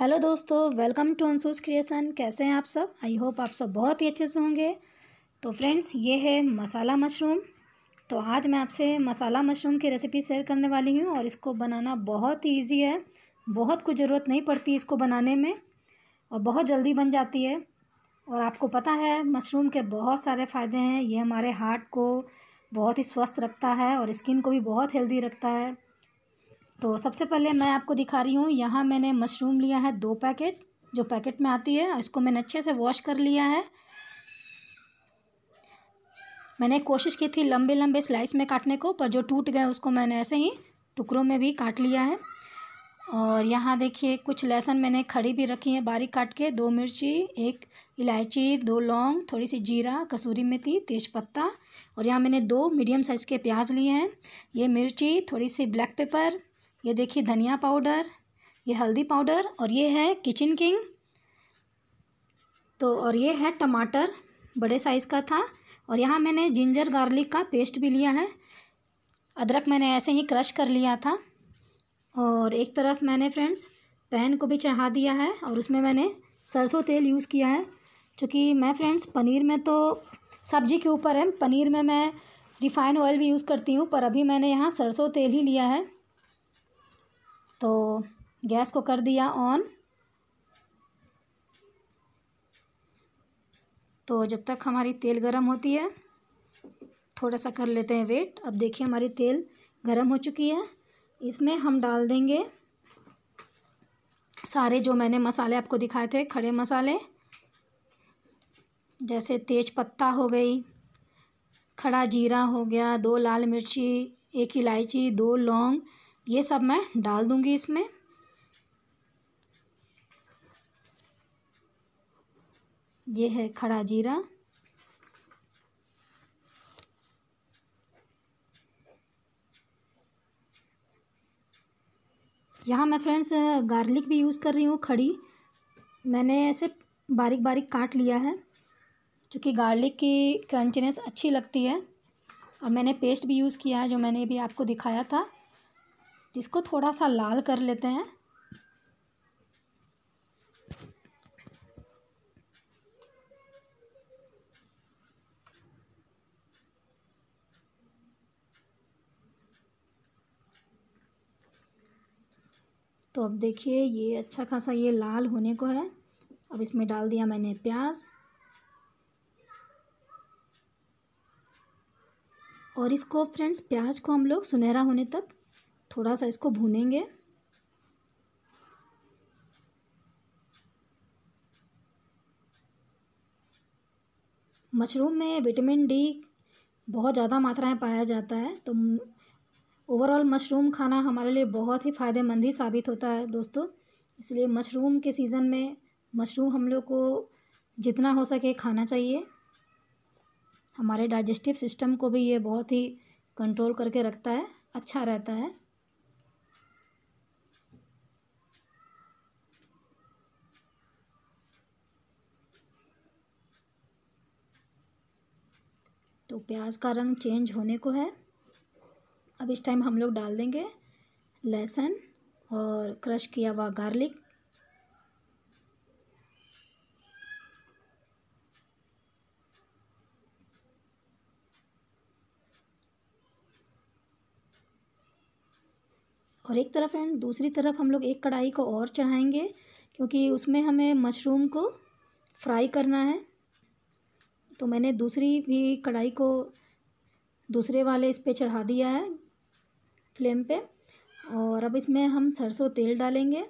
hello दोस्तों welcome to अंसूस creation कैसे हैं आप सब आई होप आप सब बहुत ही अच्छे से होंगे तो फ्रेंड्स ये है मसाला मशरूम तो आज मैं आपसे मसाला मशरूम की रेसिपी शेयर करने वाली हूँ और इसको बनाना बहुत ही ईजी है बहुत कुछ ज़रूरत नहीं पड़ती इसको बनाने में और बहुत जल्दी बन जाती है और आपको पता है मशरूम के बहुत सारे फ़ायदे हैं ये हमारे हार्ट को बहुत ही स्वस्थ रखता है और स्किन को भी बहुत हेल्दी रखता है तो सबसे पहले मैं आपको दिखा रही हूँ यहाँ मैंने मशरूम लिया है दो पैकेट जो पैकेट में आती है इसको मैंने अच्छे से वॉश कर लिया है मैंने कोशिश की थी लंबे लंबे स्लाइस में काटने को पर जो टूट गए उसको मैंने ऐसे ही टुकड़ों में भी काट लिया है और यहाँ देखिए कुछ लहसुन मैंने खड़ी भी रखी है बारीक काट के दो मिर्ची एक इलायची दो लौंग थोड़ी सी जीरा कसूरी मेथी तेज़पत्ता और यहाँ मैंने दो मीडियम साइज़ के प्याज लिए हैं ये मिर्ची थोड़ी सी ब्लैक पेपर ये देखिए धनिया पाउडर ये हल्दी पाउडर और ये है किचन किंग तो और ये है टमाटर बड़े साइज़ का था और यहाँ मैंने जिंजर गार्लिक का पेस्ट भी लिया है अदरक मैंने ऐसे ही क्रश कर लिया था और एक तरफ मैंने फ्रेंड्स पैन को भी चढ़ा दिया है और उसमें मैंने सरसों तेल यूज़ किया है क्योंकि मैं फ्रेंड्स पनीर में तो सब्जी के ऊपर है पनीर में मैं रिफ़ाइन ऑयल भी यूज़ करती हूँ पर अभी मैंने यहाँ सरसों तेल ही लिया है तो गैस को कर दिया ऑन तो जब तक हमारी तेल गरम होती है थोड़ा सा कर लेते हैं वेट अब देखिए हमारी तेल गरम हो चुकी है इसमें हम डाल देंगे सारे जो मैंने मसाले आपको दिखाए थे खड़े मसाले जैसे तेज पत्ता हो गई खड़ा जीरा हो गया दो लाल मिर्ची एक इलायची दो लौंग ये सब मैं डाल दूंगी इसमें ये है खड़ा जीरा यहाँ मैं फ्रेंड्स गार्लिक भी यूज़ कर रही हूँ खड़ी मैंने ऐसे बारीक बारीक काट लिया है क्योंकि गार्लिक की क्रंचीनेस अच्छी लगती है और मैंने पेस्ट भी यूज़ किया है जो मैंने भी आपको दिखाया था जिसको थोड़ा सा लाल कर लेते हैं तो अब देखिए ये अच्छा खासा ये लाल होने को है अब इसमें डाल दिया मैंने प्याज और इसको फ्रेंड्स प्याज को हम लोग सुनहरा होने तक थोड़ा सा इसको भूनेंगे मशरूम में विटामिन डी बहुत ज़्यादा मात्रा में पाया जाता है तो ओवरऑल मशरूम खाना हमारे लिए बहुत ही फ़ायदेमंद ही साबित होता है दोस्तों इसलिए मशरूम के सीज़न में मशरूम हम लोग को जितना हो सके खाना चाहिए हमारे डाइजेस्टिव सिस्टम को भी ये बहुत ही कंट्रोल करके रखता है अच्छा रहता है तो प्याज का रंग चेंज होने को है अब इस टाइम हम लोग डाल देंगे लहसुन और क्रश किया हुआ गार्लिक और एक तरफ फ्रेंड दूसरी तरफ हम लोग एक कढ़ाई को और चढ़ाएंगे क्योंकि उसमें हमें मशरूम को फ्राई करना है तो मैंने दूसरी भी कढ़ाई को दूसरे वाले इस पे चढ़ा दिया है फ्लेम पे और अब इसमें हम सरसों तेल डालेंगे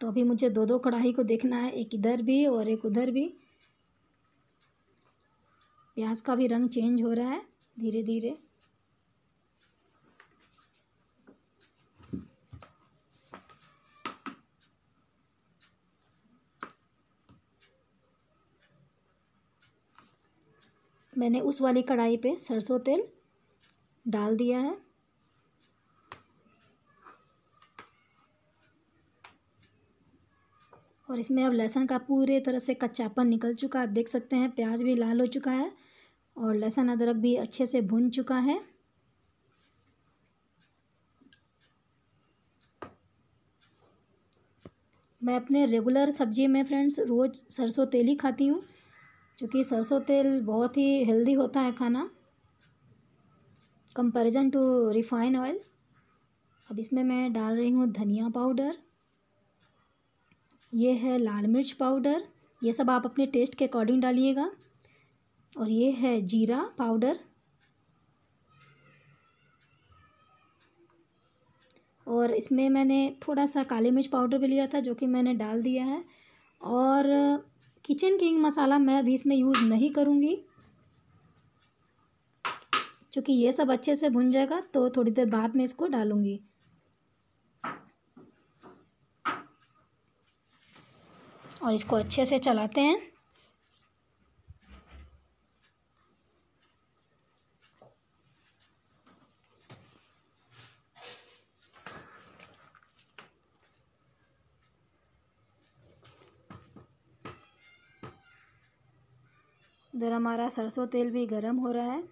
तो अभी मुझे दो दो कढ़ाई को देखना है एक इधर भी और एक उधर भी प्याज का भी रंग चेंज हो रहा है धीरे धीरे मैंने उस वाली कढ़ाई पे सरसों तेल डाल दिया है और इसमें अब लहसुन का पूरे तरह से कच्चापन निकल चुका है आप देख सकते हैं प्याज भी लाल हो चुका है और लहसुन अदरक भी अच्छे से भुन चुका है मैं अपने रेगुलर सब्जी में फ्रेंड्स रोज़ सरसों तेल ही खाती हूँ क्योंकि सरसों तेल बहुत ही हेल्दी होता है खाना कंपेरिजन टू रिफाइन ऑयल अब इसमें मैं डाल रही हूँ धनिया पाउडर ये है लाल मिर्च पाउडर ये सब आप अपने टेस्ट के अकॉर्डिंग डालिएगा और ये है जीरा पाउडर और इसमें मैंने थोड़ा सा काली मिर्च पाउडर भी लिया था जो कि मैंने डाल दिया है और किचन किंग मसाला मैं अभी इसमें यूज़ नहीं करूँगी क्योंकि ये सब अच्छे से भुन जाएगा तो थोड़ी देर बाद में इसको डालूँगी और इसको अच्छे से चलाते हैं उधर हमारा सरसों तेल भी गर्म हो रहा है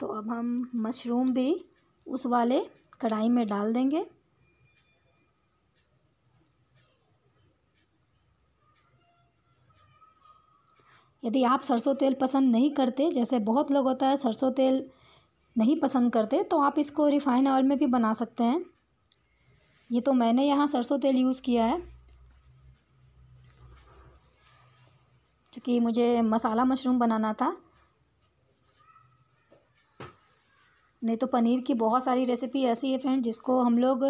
तो अब हम मशरूम भी उस वाले कढ़ाई में डाल देंगे यदि आप सरसों तेल पसंद नहीं करते जैसे बहुत लोग होता है सरसों तेल नहीं पसंद करते तो आप इसको रिफ़ाइन ऑयल में भी बना सकते हैं ये तो मैंने यहाँ सरसों तेल यूज़ किया है कि मुझे मसाला मशरूम बनाना था नहीं तो पनीर की बहुत सारी रेसिपी ऐसी है फ्रेंड जिसको हम लोग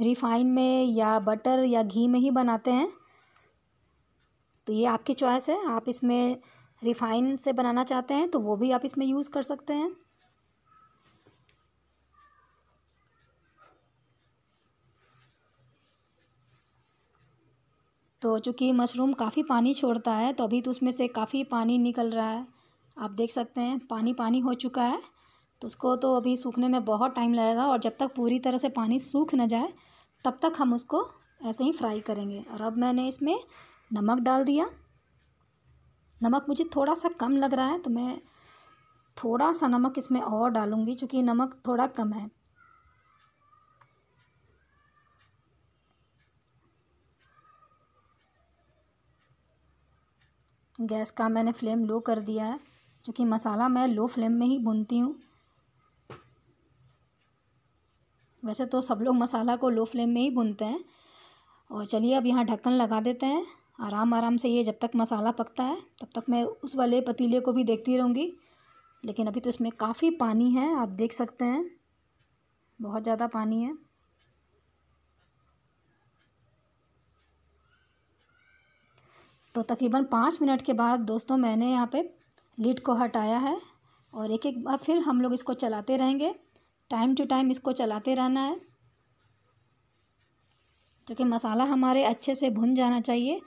रिफाइन में या बटर या घी में ही बनाते हैं तो ये आपकी चॉइस है आप इसमें रिफाइन से बनाना चाहते हैं तो वो भी आप इसमें यूज़ कर सकते हैं तो चूँकि मशरूम काफ़ी पानी छोड़ता है तो अभी तो उसमें से काफ़ी पानी निकल रहा है आप देख सकते हैं पानी पानी हो चुका है तो उसको तो अभी सूखने में बहुत टाइम लगेगा और जब तक पूरी तरह से पानी सूख ना जाए तब तक हम उसको ऐसे ही फ्राई करेंगे और अब मैंने इसमें नमक डाल दिया नमक मुझे थोड़ा सा कम लग रहा है तो मैं थोड़ा सा नमक इसमें और डालूँगी क्योंकि नमक थोड़ा कम है गैस का मैंने फ्लेम लो कर दिया है क्योंकि मसाला मैं लो फ्लेम में ही भूनती हूँ वैसे तो सब लोग मसाला को लो फ्लेम में ही भूनते हैं और चलिए अब यहाँ ढक्कन लगा देते हैं आराम आराम से ये जब तक मसाला पकता है तब तक मैं उस वाले पतीले को भी देखती रहूँगी लेकिन अभी तो इसमें काफ़ी पानी है आप देख सकते हैं बहुत ज़्यादा पानी है तो तकरीबन पाँच मिनट के बाद दोस्तों मैंने यहाँ पे लीड को हटाया है और एक एक बार फिर हम लोग इसको चलाते रहेंगे टाइम टू टाइम इसको चलाते रहना है क्योंकि मसाला हमारे अच्छे से भुन जाना चाहिए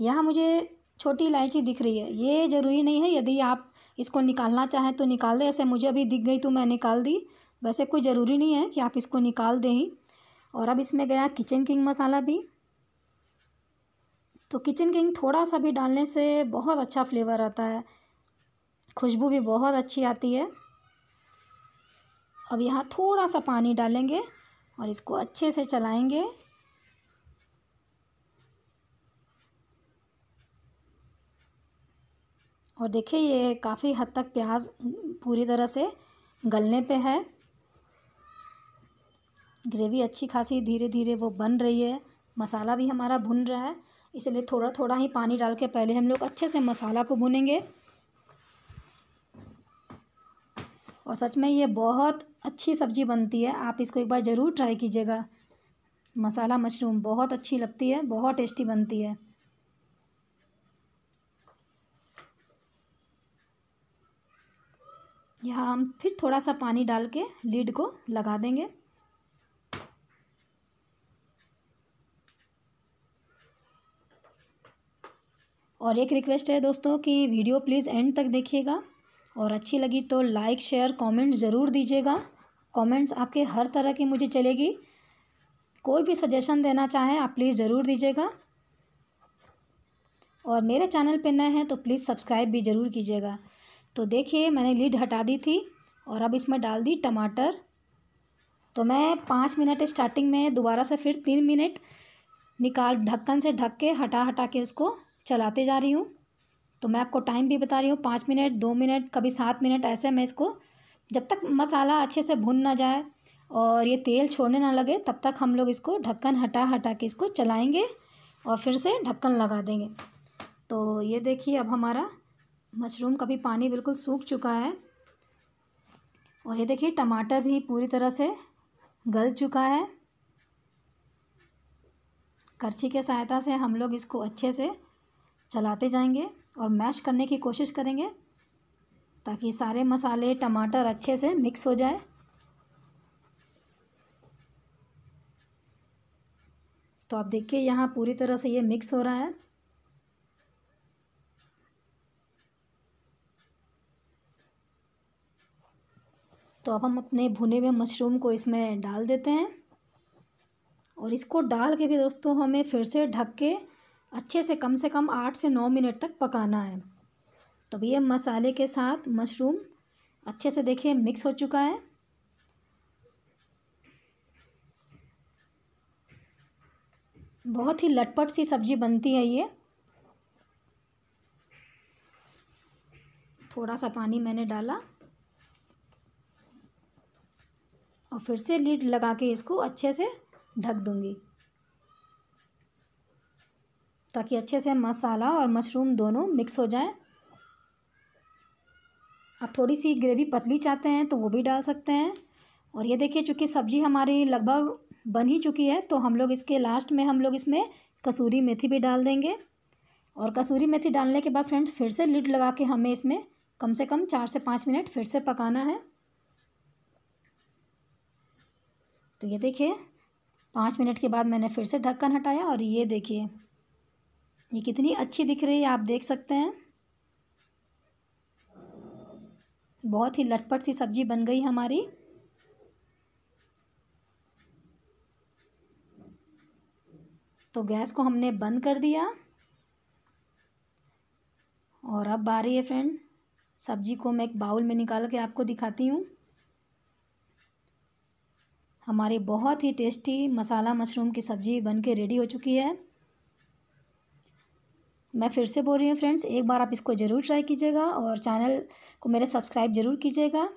यहाँ मुझे छोटी इलायची दिख रही है ये ज़रूरी नहीं है यदि आप इसको निकालना चाहें तो निकाल दें ऐसे मुझे अभी दिख गई तो मैं निकाल दी वैसे कोई ज़रूरी नहीं है कि आप इसको निकाल दें ही और अब इसमें गया किचन किंग मसाला भी तो किचन किंग थोड़ा सा भी डालने से बहुत अच्छा फ्लेवर आता है खुशबू भी बहुत अच्छी आती है अब यहाँ थोड़ा सा पानी डालेंगे और इसको अच्छे से चलाएंगे और देखिए ये काफ़ी हद तक प्याज पूरी तरह से गलने पे है ग्रेवी अच्छी खासी धीरे धीरे वो बन रही है मसाला भी हमारा भुन रहा है इसलिए थोड़ा थोड़ा ही पानी डाल के पहले हम लोग अच्छे से मसाला को भुनेंगे और सच में ये बहुत अच्छी सब्ज़ी बनती है आप इसको एक बार ज़रूर ट्राई कीजिएगा मसाला मशरूम बहुत अच्छी लगती है बहुत टेस्टी बनती है यहाँ हम फिर थोड़ा सा पानी डाल के लीड को लगा देंगे और एक रिक्वेस्ट है दोस्तों कि वीडियो प्लीज़ एंड तक देखिएगा और अच्छी लगी तो लाइक शेयर कमेंट ज़रूर दीजिएगा कमेंट्स आपके हर तरह की मुझे चलेगी कोई भी सजेशन देना चाहें आप प्लीज़ ज़रूर दीजिएगा और मेरे चैनल पर नए हैं तो प्लीज़ सब्सक्राइब भी ज़रूर कीजिएगा तो देखिए मैंने लीड हटा दी थी और अब इसमें डाल दी टमाटर तो मैं पाँच मिनट स्टार्टिंग में दोबारा से फिर तीन मिनट निकाल ढक्कन से ढक के हटा हटा के उसको चलाते जा रही हूँ तो मैं आपको टाइम भी बता रही हूँ पाँच मिनट दो मिनट कभी सात मिनट ऐसे मैं इसको जब तक मसाला अच्छे से भुन ना जाए और ये तेल छोड़ने ना लगे तब तक हम लोग इसको ढक्कन हटा हटा के इसको चलाएंगे और फिर से ढक्कन लगा देंगे तो ये देखिए अब हमारा मशरूम का भी पानी बिल्कुल सूख चुका है और ये देखिए टमाटर भी पूरी तरह से गल चुका है करछी के सहायता से हम लोग इसको अच्छे से चलाते जाएंगे और मैश करने की कोशिश करेंगे ताकि सारे मसाले टमाटर अच्छे से मिक्स हो जाए तो आप देखिए यहाँ पूरी तरह से ये मिक्स हो रहा है तो अब हम अपने भुने हुए मशरूम को इसमें डाल देते हैं और इसको डाल के भी दोस्तों हमें फिर से ढक के अच्छे से कम से कम आठ से नौ मिनट तक पकाना है तो ये मसाले के साथ मशरूम अच्छे से देखिए मिक्स हो चुका है बहुत ही लटपट सी सब्ज़ी बनती है ये थोड़ा सा पानी मैंने डाला और फिर से लीड लगा के इसको अच्छे से ढक दूँगी ताकि अच्छे से मसाला और मशरूम दोनों मिक्स हो जाएं आप थोड़ी सी ग्रेवी पतली चाहते हैं तो वो भी डाल सकते हैं और ये देखिए चूँकि सब्ज़ी हमारी लगभग बन ही चुकी है तो हम लोग इसके लास्ट में हम लोग इसमें कसूरी मेथी भी डाल देंगे और कसूरी मेथी डालने के बाद फ्रेंड्स फिर से लिड लगा के हमें इसमें कम से कम चार से पाँच मिनट फिर से पकाना है तो ये देखिए पाँच मिनट के बाद मैंने फिर से ढक्कन हटाया और ये देखिए ये कितनी अच्छी दिख रही है आप देख सकते हैं बहुत ही लटपट सी सब्जी बन गई हमारी तो गैस को हमने बंद कर दिया और अब आ रही है फ्रेंड सब्जी को मैं एक बाउल में निकाल के आपको दिखाती हूँ हमारी बहुत ही टेस्टी मसाला मशरूम की सब्ज़ी बन के रेडी हो चुकी है मैं फिर से बोल रही हूँ फ्रेंड्स एक बार आप इसको ज़रूर ट्राई कीजिएगा और चैनल को मेरे सब्सक्राइब ज़रूर कीजिएगा